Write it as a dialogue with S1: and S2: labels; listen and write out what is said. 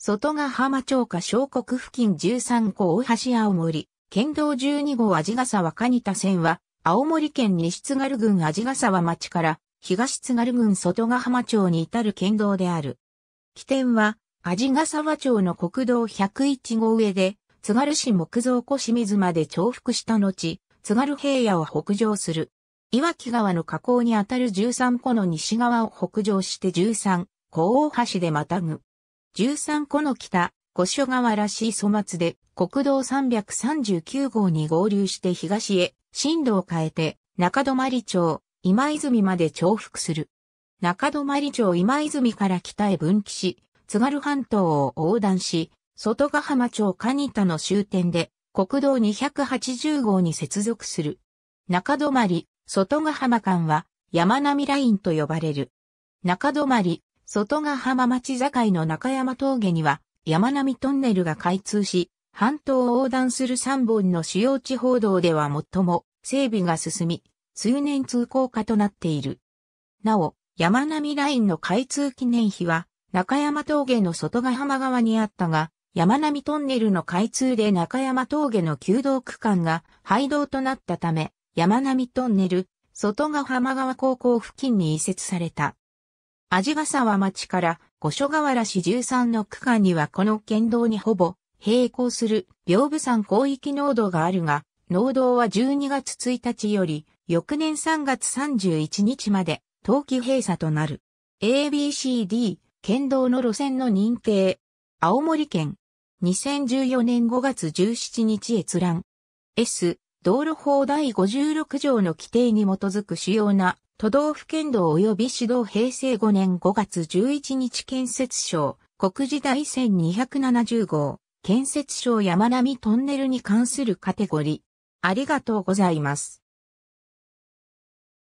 S1: 外ヶ浜町下小国付近13個大橋青森、県道12号味ヶ沢仁田線は、青森県西津軽郡味ヶ沢町から東津軽郡外ヶ浜町に至る県道である。起点は、味ヶ沢町の国道101号上で、津軽市木造湖清水まで重複した後、津軽平野を北上する。岩木川の河口にあたる13湖の西側を北上して13、湖大橋でまたぐ。13個の北、五所川らしい粗末で、国道339号に合流して東へ、進路を変えて、中泊町、今泉まで重複する。中泊町今泉から北へ分岐し、津軽半島を横断し、外ヶ浜町蟹田の終点で、国道280号に接続する。中泊、外ヶ浜間は、山並ラインと呼ばれる。中泊、外ヶ浜町境の中山峠には、山並トンネルが開通し、半島を横断する3本の主要地方道では最も整備が進み、通年通行化となっている。なお、山並ラインの開通記念碑は、中山峠の外ヶ浜側にあったが、山並トンネルの開通で中山峠の旧道区間が廃道となったため、山並トンネル、外ヶ浜川高校付近に移設された。味ヶ沢町から五所川原市13の区間にはこの県道にほぼ並行する屏風山広域農道があるが、農道は12月1日より翌年3月31日まで冬季閉鎖となる。ABCD 県道の路線の認定。青森県2014年5月17日閲覧。S 道路法第56条の規定に基づく主要な都道府県道及び市道平成5年5月11日建設省、国時代1270号、建設省山並トンネルに関するカテゴリー。ありがとうございます。